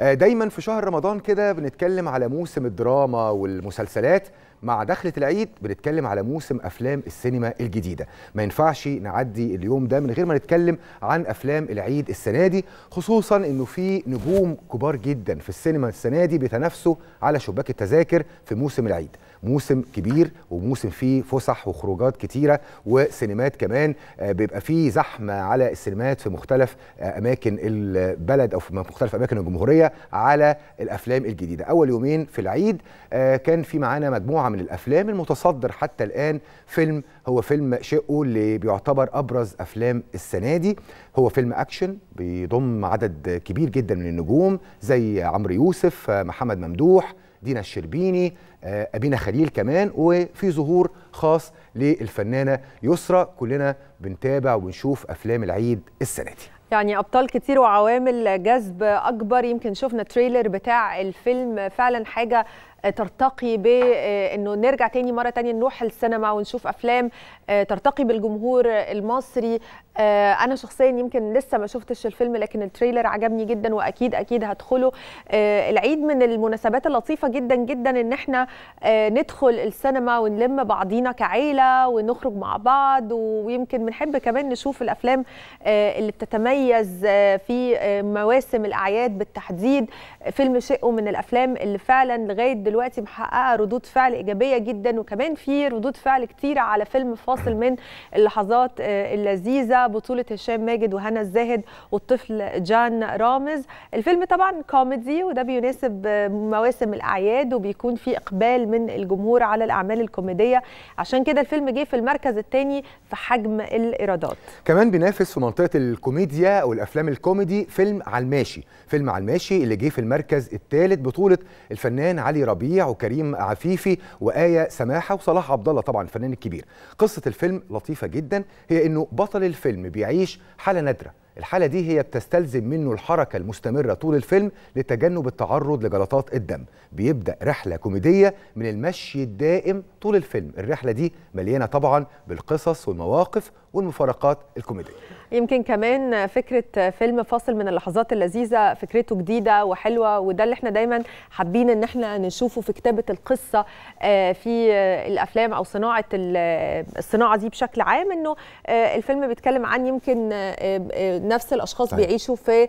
آه، دايما في شهر رمضان كده بنتكلم على موسم الدراما والمسلسلات مع دخلة العيد بنتكلم على موسم أفلام السينما الجديدة ما ينفعش نعدي اليوم ده من غير ما نتكلم عن أفلام العيد السنة دي خصوصا أنه في نجوم كبار جدا في السينما السنة دي بيتنافسوا على شباك التذاكر في موسم العيد موسم كبير وموسم فيه فسح وخروجات كتيرة وسينمات كمان آه، بيبقى فيه زحمة على السينمات في مختلف آه، أماكن البلد أو في مختلف أماكن الجمهورية على الأفلام الجديدة أول يومين في العيد آه، كان في معانا مجموعة من الافلام المتصدر حتى الان فيلم هو فيلم شقه اللي بيعتبر ابرز افلام السنه دي هو فيلم اكشن بيضم عدد كبير جدا من النجوم زي عمرو يوسف محمد ممدوح دينا الشربيني آه، أبينا خليل كمان وفي ظهور خاص للفنانة يسرى كلنا بنتابع وبنشوف أفلام العيد السنة دي يعني أبطال كتير وعوامل جذب أكبر يمكن شفنا تريلر بتاع الفيلم فعلا حاجة ترتقي بانه آه، نرجع تاني مره تانية نروح السينما ونشوف افلام آه، ترتقي بالجمهور المصري آه، انا شخصيا يمكن لسه ما شفتش الفيلم لكن التريلر عجبني جدا واكيد اكيد هدخله العيد من المناسبات اللطيفه جدا جدا ان احنا ندخل السينما ونلم بعضينا كعيله ونخرج مع بعض ويمكن بنحب كمان نشوف الافلام اللي بتتميز في مواسم الاعياد بالتحديد فيلم شقه من الافلام اللي فعلا لغايه دلوقتي محققه ردود فعل ايجابيه جدا وكمان في ردود فعل كتيره على فيلم فاصل من اللحظات آه، اللذيذه بطوله هشام ماجد وهنا الزاهد والطفل جان رامز الفيلم طبعا كوميدي وده بيناسب مواسم الاعياد وبيكون في اقبال من الجمهور على الاعمال الكوميديه عشان كده الفيلم جه في المركز الثاني في حجم الايرادات كمان بينافس في منطقه الكوميديا او الافلام الكوميدي فيلم على الماشي فيلم على الماشي اللي جه في المركز الثالث بطوله الفنان علي ربيع ربيع وكريم عفيفي وآية سماحة وصلاح عبد الله طبعا الفنان الكبير قصة الفيلم لطيفة جدا هي أنه بطل الفيلم بيعيش حالة نادرة الحالة دي هي بتستلزم منه الحركة المستمرة طول الفيلم لتجنب التعرض لجلطات الدم بيبدأ رحلة كوميدية من المشي الدائم طول الفيلم الرحلة دي مليانة طبعا بالقصص والمواقف والمفارقات الكوميدية يمكن كمان فكرة فيلم فاصل من اللحظات اللذيذة فكرته جديدة وحلوة وده اللي احنا دايما حابين ان احنا نشوفه في كتابة القصة آه، في الافلام او صناعة الصناعة دي بشكل عام انه آه، الفيلم بيتكلم عن يمكن آه، نفس الاشخاص صحيح. طيب. بيعيشوا في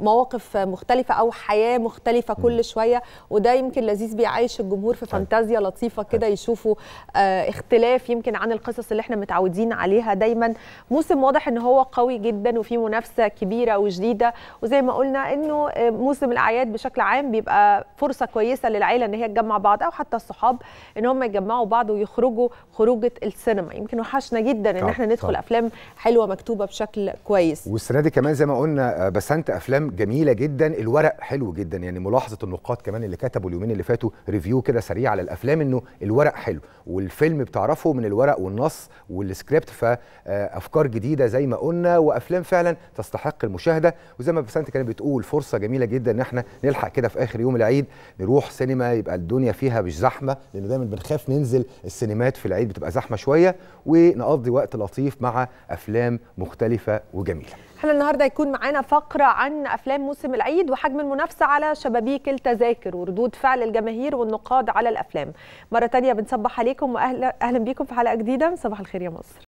مواقف مختلفه او حياه مختلفه كل م. شويه وده يمكن لذيذ بيعيش الجمهور في طيب. فانتازيا لطيفه كده طيب. يشوفوا آه، اختلاف يمكن عن القصص اللي احنا متعودين عليها دايما موسم واضح ان هو قوي جدا وفي منافسه كبيره وجديده وزي ما قلنا انه آه، موسم الاعياد بشكل عام بيبقى فرصه كويسه للعيله ان هي تجمع بعض او حتى الصحاب ان هم يجمعوا بعض ويخرجوا خروجه السينما يمكن وحشنا جدا ان احنا ندخل افلام حلوه مكتوبه بشكل كويس كويس والسنه دي كمان زي ما قلنا آه، بسنت افلام جميله جدا الورق حلو جدا يعني ملاحظه النقاد كمان اللي كتبوا اليومين اللي فاتوا ريفيو كده سريع على الافلام انه الورق حلو والفيلم بتعرفه من الورق والنص والسكريبت فافكار آه، جديده زي ما قلنا وافلام فعلا تستحق المشاهده وزي ما بسنت كانت بتقول فرصه جميله جدا ان احنا نلحق كده في اخر يوم العيد نروح سينما يبقى الدنيا فيها مش زحمه لان دايما بنخاف ننزل السينمات في العيد بتبقى زحمه شويه ونقضي وقت لطيف مع افلام مختلفه و وجميله احنا النهارده هيكون معانا فقره عن افلام موسم العيد وحجم المنافسه على شبابيك التذاكر وردود فعل الجماهير والنقاد على الافلام مره تانية بنصبح عليكم واهلا اهلا بيكم في حلقه جديده صباح الخير يا مصر